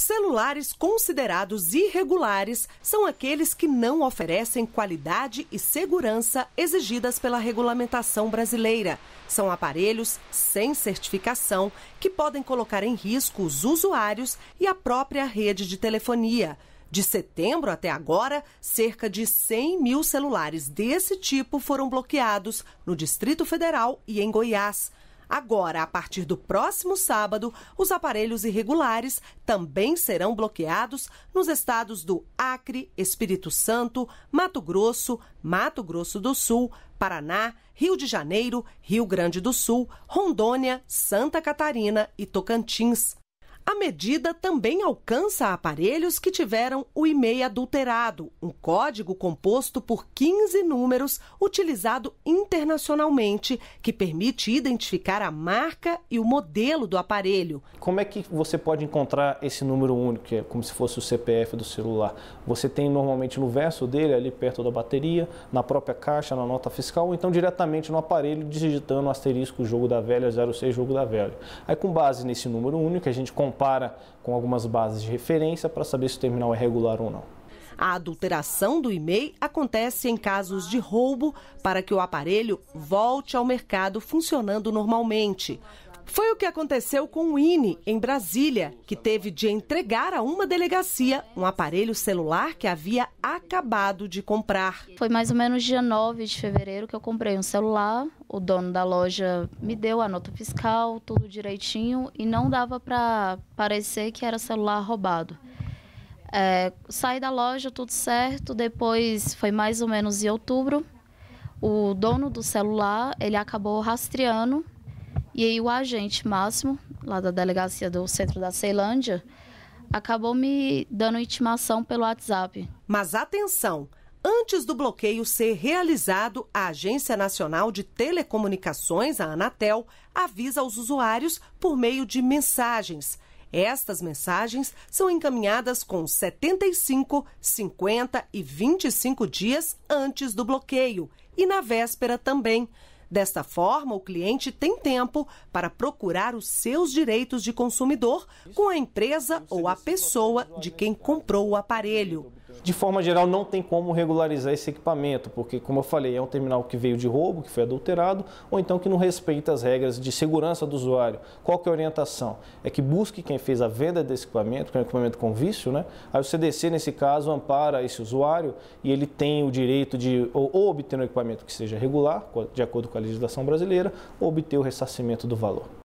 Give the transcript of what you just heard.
Celulares considerados irregulares são aqueles que não oferecem qualidade e segurança exigidas pela regulamentação brasileira. São aparelhos sem certificação que podem colocar em risco os usuários e a própria rede de telefonia. De setembro até agora, cerca de 100 mil celulares desse tipo foram bloqueados no Distrito Federal e em Goiás. Agora, a partir do próximo sábado, os aparelhos irregulares também serão bloqueados nos estados do Acre, Espírito Santo, Mato Grosso, Mato Grosso do Sul, Paraná, Rio de Janeiro, Rio Grande do Sul, Rondônia, Santa Catarina e Tocantins. A medida também alcança aparelhos que tiveram o e-mail adulterado, um código composto por 15 números utilizado internacionalmente, que permite identificar a marca e o modelo do aparelho. Como é que você pode encontrar esse número único, que é como se fosse o CPF do celular? Você tem normalmente no verso dele, ali perto da bateria, na própria caixa, na nota fiscal, ou então diretamente no aparelho, digitando asterisco jogo da velha, 06 jogo da velha. Aí, com base nesse número único, a gente compra compara com algumas bases de referência para saber se o terminal é regular ou não. A adulteração do e-mail acontece em casos de roubo para que o aparelho volte ao mercado funcionando normalmente. Foi o que aconteceu com o INE, em Brasília, que teve de entregar a uma delegacia um aparelho celular que havia acabado de comprar. Foi mais ou menos dia 9 de fevereiro que eu comprei um celular. O dono da loja me deu a nota fiscal, tudo direitinho, e não dava para parecer que era celular roubado. É, saí da loja, tudo certo. Depois foi mais ou menos em outubro. O dono do celular ele acabou rastreando e aí o agente Máximo, lá da delegacia do centro da Ceilândia, acabou me dando intimação pelo WhatsApp. Mas atenção! Antes do bloqueio ser realizado, a Agência Nacional de Telecomunicações, a Anatel, avisa os usuários por meio de mensagens. Estas mensagens são encaminhadas com 75, 50 e 25 dias antes do bloqueio e na véspera também. Desta forma, o cliente tem tempo para procurar os seus direitos de consumidor com a empresa ou a pessoa de quem comprou o aparelho de forma geral, não tem como regularizar esse equipamento, porque, como eu falei, é um terminal que veio de roubo, que foi adulterado, ou então que não respeita as regras de segurança do usuário. Qual que é a orientação? É que busque quem fez a venda desse equipamento, que é um equipamento com vício, né? Aí o CDC, nesse caso, ampara esse usuário e ele tem o direito de ou, ou obter um equipamento que seja regular, de acordo com a legislação brasileira, ou obter o ressarcimento do valor.